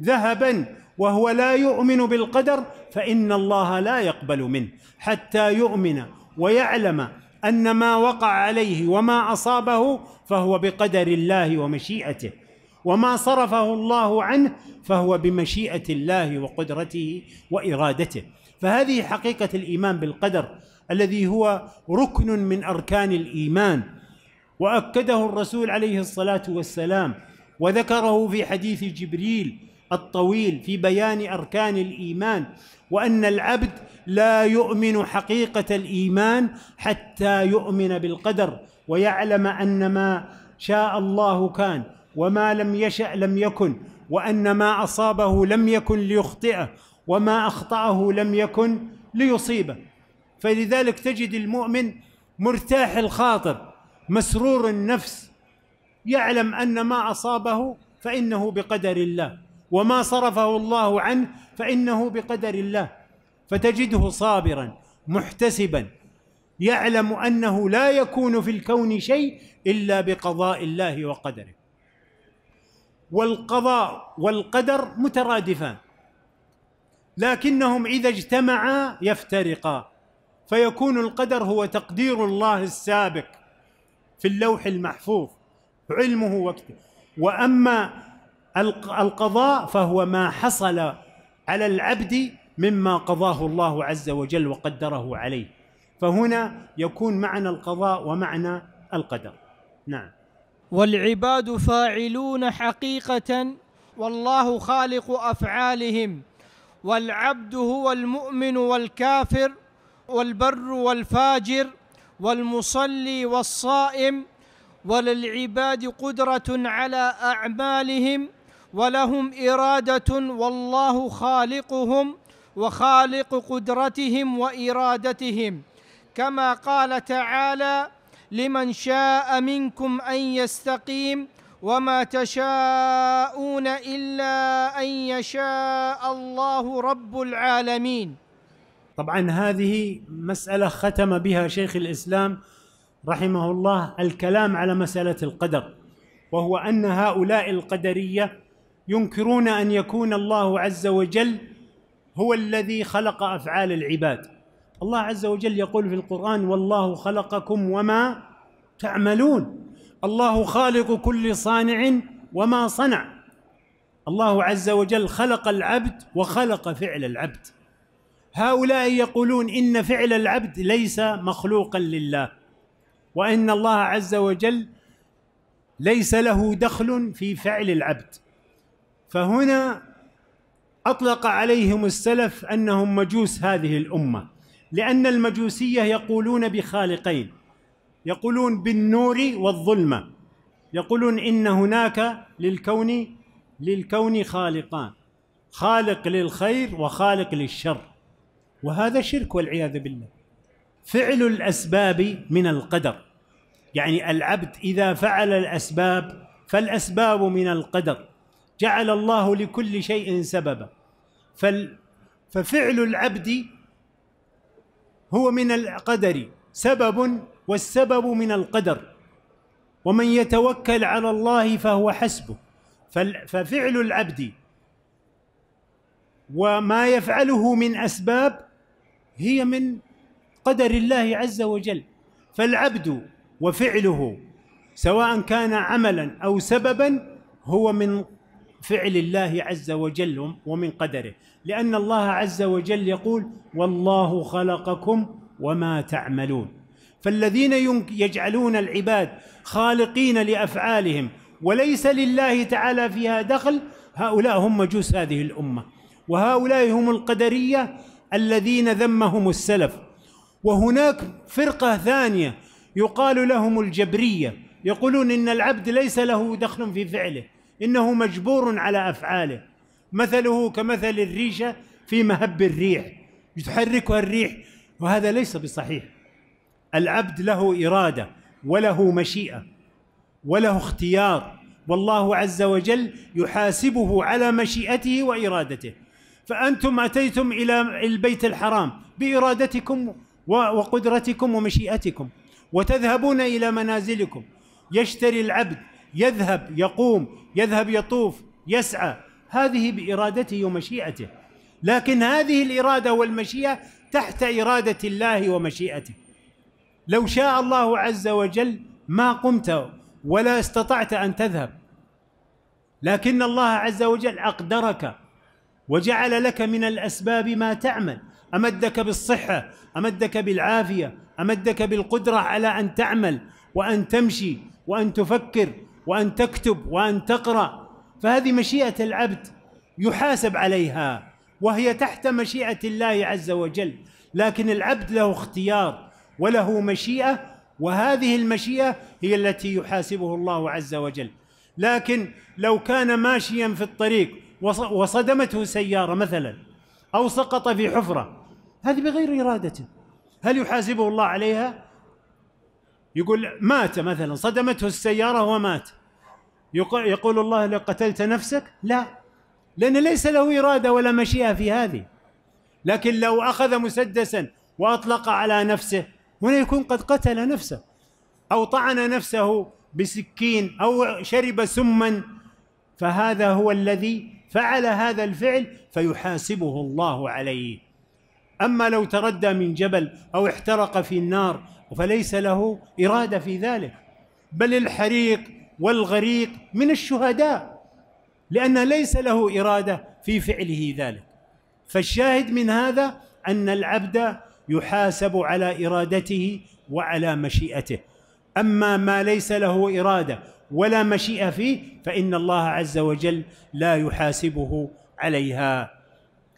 ذهبا وهو لا يؤمن بالقدر فان الله لا يقبل منه حتى يؤمن ويعلم ان ما وقع عليه وما اصابه فهو بقدر الله ومشيئته وما صرفه الله عنه فهو بمشيئه الله وقدرته وارادته فهذه حقيقه الايمان بالقدر الذي هو ركن من اركان الايمان واكده الرسول عليه الصلاه والسلام وذكره في حديث جبريل الطويل في بيان اركان الايمان وان العبد لا يؤمن حقيقه الايمان حتى يؤمن بالقدر ويعلم ان ما شاء الله كان وما لم يشا لم يكن وان ما اصابه لم يكن ليخطئه وما اخطاه لم يكن ليصيبه فلذلك تجد المؤمن مرتاح الخاطر مسرور النفس يعلم ان ما اصابه فانه بقدر الله وما صرفه الله عنه فانه بقدر الله فتجده صابرا محتسبا يعلم انه لا يكون في الكون شيء الا بقضاء الله وقدره والقضاء والقدر مترادفان لكنهم اذا اجتمعا يفترقا فيكون القدر هو تقدير الله السابق في اللوح المحفوظ علمه وقته واما القضاء فهو ما حصل على العبد مما قضاه الله عز وجل وقدره عليه فهنا يكون معنى القضاء ومعنى القدر نعم والعباد فاعلون حقيقه والله خالق افعالهم والعبد هو المؤمن والكافر والبر والفاجر والمصلي والصائم وللعباد قدرة على أعمالهم ولهم إرادة والله خالقهم وخالق قدرتهم وإرادتهم كما قال تعالى لمن شاء منكم أن يستقيم وما تشاءون إلا أن يشاء الله رب العالمين طبعا هذه مسألة ختم بها شيخ الإسلام رحمه الله الكلام على مسألة القدر وهو أن هؤلاء القدرية ينكرون أن يكون الله عز وجل هو الذي خلق أفعال العباد الله عز وجل يقول في القرآن والله خلقكم وما تعملون الله خالق كل صانع وما صنع الله عز وجل خلق العبد وخلق فعل العبد هؤلاء يقولون ان فعل العبد ليس مخلوقا لله وان الله عز وجل ليس له دخل في فعل العبد فهنا اطلق عليهم السلف انهم مجوس هذه الامه لان المجوسيه يقولون بخالقين يقولون بالنور والظلمه يقولون ان هناك للكون للكون خالقان خالق للخير وخالق للشر وهذا شرك والعياذ بالله فعل الاسباب من القدر يعني العبد اذا فعل الاسباب فالاسباب من القدر جعل الله لكل شيء سببا ففعل العبد هو من القدر سبب والسبب من القدر ومن يتوكل على الله فهو حسبه ففعل العبد وما يفعله من اسباب هي من قدر الله عز وجل فالعبد وفعله سواء كان عملا او سببا هو من فعل الله عز وجل ومن قدره لان الله عز وجل يقول والله خلقكم وما تعملون فالذين يجعلون العباد خالقين لافعالهم وليس لله تعالى فيها دخل هؤلاء هم مجوس هذه الامه وهؤلاء هم القدريه الذين ذمهم السلف وهناك فرقه ثانيه يقال لهم الجبريه يقولون ان العبد ليس له دخل في فعله انه مجبور على افعاله مثله كمثل الريشه في مهب الريح يتحركها الريح وهذا ليس بصحيح العبد له اراده وله مشيئه وله اختيار والله عز وجل يحاسبه على مشيئته وارادته فأنتم أتيتم إلى البيت الحرام بإرادتكم وقدرتكم ومشيئتكم وتذهبون إلى منازلكم يشتري العبد يذهب يقوم يذهب يطوف يسعى هذه بإرادته ومشيئته لكن هذه الإرادة والمشيئة تحت إرادة الله ومشيئته لو شاء الله عز وجل ما قمت ولا استطعت أن تذهب لكن الله عز وجل أقدرك وجعل لك من الاسباب ما تعمل امدك بالصحه امدك بالعافيه امدك بالقدره على ان تعمل وان تمشي وان تفكر وان تكتب وان تقرا فهذه مشيئه العبد يحاسب عليها وهي تحت مشيئه الله عز وجل لكن العبد له اختيار وله مشيئه وهذه المشيئه هي التي يحاسبه الله عز وجل لكن لو كان ماشيا في الطريق وصدمته سياره مثلا او سقط في حفره هذه بغير ارادته هل يحاسبه الله عليها؟ يقول مات مثلا صدمته السياره ومات يقول الله لو قتلت نفسك لا لأن ليس له إرادة ولا مشيئة في هذه لكن لو أخذ مسدسا وأطلق على نفسه هنا يكون قد قتل نفسه أو طعن نفسه بسكين أو شرب سما فهذا هو الذي فعل هذا الفعل فيحاسبه الله عليه أما لو تردى من جبل أو احترق في النار فليس له إرادة في ذلك بل الحريق والغريق من الشهداء لأن ليس له إرادة في فعله ذلك فالشاهد من هذا أن العبد يحاسب على إرادته وعلى مشيئته أما ما ليس له إرادة ولا مشيئه فيه فان الله عز وجل لا يحاسبه عليها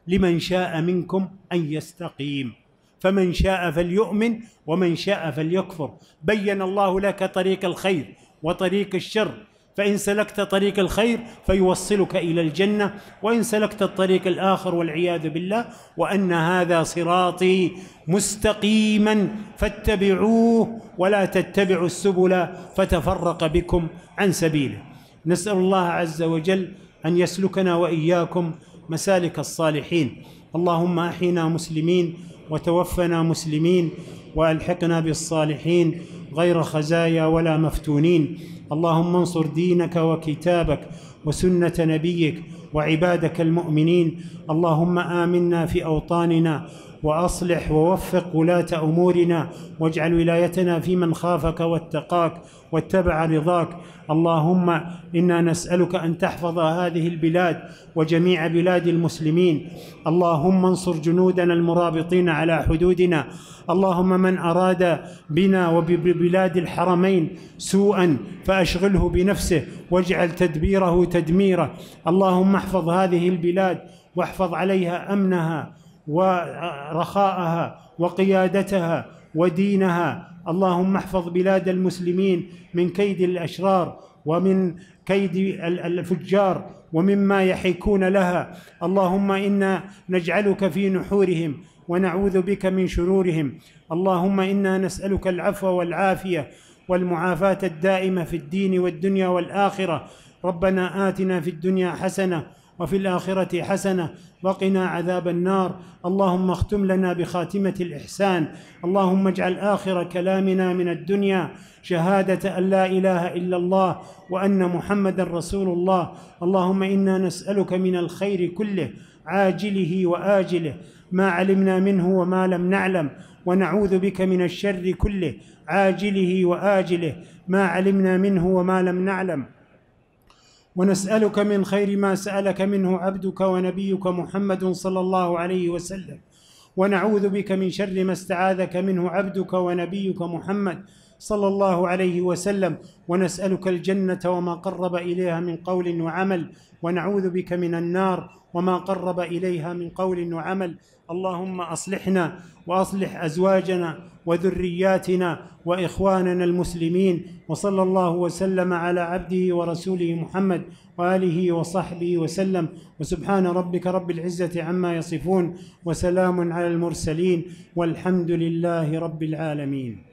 لمن شاء منكم ان يستقيم فمن شاء فليؤمن ومن شاء فليكفر بين الله لك طريق الخير وطريق الشر فإن سلكت طريق الخير فيوصلك إلى الجنة وإن سلكت الطريق الآخر والعياذ بالله وأن هذا صراطي مستقيما فاتبعوه ولا تتبعوا السبل فتفرق بكم عن سبيله نسأل الله عز وجل أن يسلكنا وإياكم مسالك الصالحين اللهم أحينا مسلمين وتوفنا مسلمين وألحقنا بالصالحين غير خزايا ولا مفتونين اللهم انصر دينك وكتابك وسنه نبيك وعبادك المؤمنين اللهم امنا في اوطاننا واصلح ووفق ولاه امورنا واجعل ولايتنا في من خافك واتقاك واتبع رضاك اللهم انا نسالك ان تحفظ هذه البلاد وجميع بلاد المسلمين اللهم انصر جنودنا المرابطين على حدودنا اللهم من اراد بنا وببلاد الحرمين سوءا فاشغله بنفسه واجعل تدبيره تدميره اللهم احفظ هذه البلاد واحفظ عليها امنها ورخاءها وقيادتها ودينها اللهم احفظ بلاد المسلمين من كيد الاشرار ومن كيد الفجار ومما يحيكون لها اللهم انا نجعلك في نحورهم ونعوذ بك من شرورهم اللهم انا نسالك العفو والعافيه والمعافاه الدائمه في الدين والدنيا والاخره ربنا اتنا في الدنيا حسنه وفي الآخرة حسنة وقنا عذاب النار اللهم اختم لنا بخاتمة الإحسان اللهم اجعل آخر كلامنا من الدنيا شهادة أن لا إله إلا الله وأن محمدا رسول الله اللهم إنا نسألك من الخير كله عاجله وآجله ما علمنا منه وما لم نعلم ونعوذ بك من الشر كله عاجله وآجله ما علمنا منه وما لم نعلم ونسألك من خير ما سألك منه عبدك ونبيك محمد صلى الله عليه وسلم ونعوذ بك من شر ما استعاذك منه عبدك ونبيك محمد صلى الله عليه وسلم ونسألك الجنة وما قرب إليها من قول وعمل ونعوذ بك من النار وما قرب إليها من قول وعمل اللهم أصلحنا وأصلح أزواجنا وذرياتنا واخواننا المسلمين وصلى الله وسلم على عبده ورسوله محمد واله وصحبه وسلم وسبحان ربك رب العزه عما يصفون وسلام على المرسلين والحمد لله رب العالمين